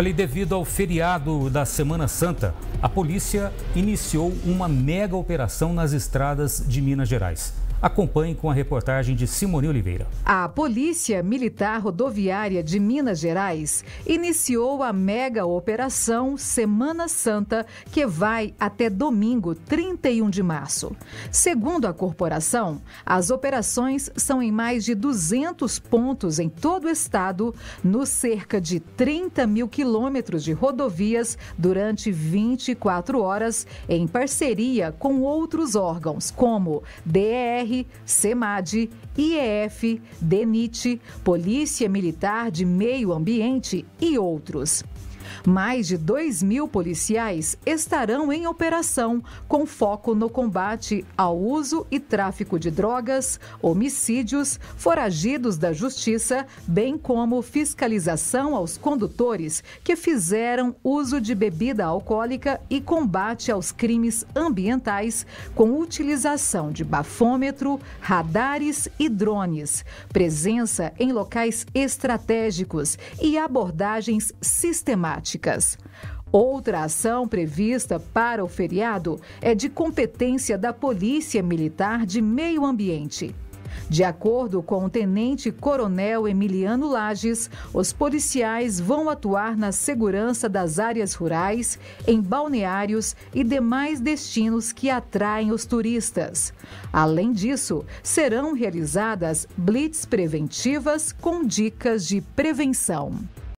Olha, devido ao feriado da Semana Santa, a polícia iniciou uma mega operação nas estradas de Minas Gerais. Acompanhe com a reportagem de Simone Oliveira. A Polícia Militar Rodoviária de Minas Gerais iniciou a mega operação Semana Santa, que vai até domingo, 31 de março. Segundo a corporação, as operações são em mais de 200 pontos em todo o estado, nos cerca de 30 mil quilômetros de rodovias durante 24 horas, em parceria com outros órgãos, como DR CPR, SEMAD, IEF, DENIT, Polícia Militar de Meio Ambiente e outros. Mais de 2 mil policiais estarão em operação, com foco no combate ao uso e tráfico de drogas, homicídios, foragidos da justiça, bem como fiscalização aos condutores que fizeram uso de bebida alcoólica e combate aos crimes ambientais com utilização de bafômetro, radares e drones, presença em locais estratégicos e abordagens sistemáticas Outra ação prevista para o feriado é de competência da Polícia Militar de Meio Ambiente. De acordo com o Tenente Coronel Emiliano Lages, os policiais vão atuar na segurança das áreas rurais, em balneários e demais destinos que atraem os turistas. Além disso, serão realizadas blitz preventivas com dicas de prevenção.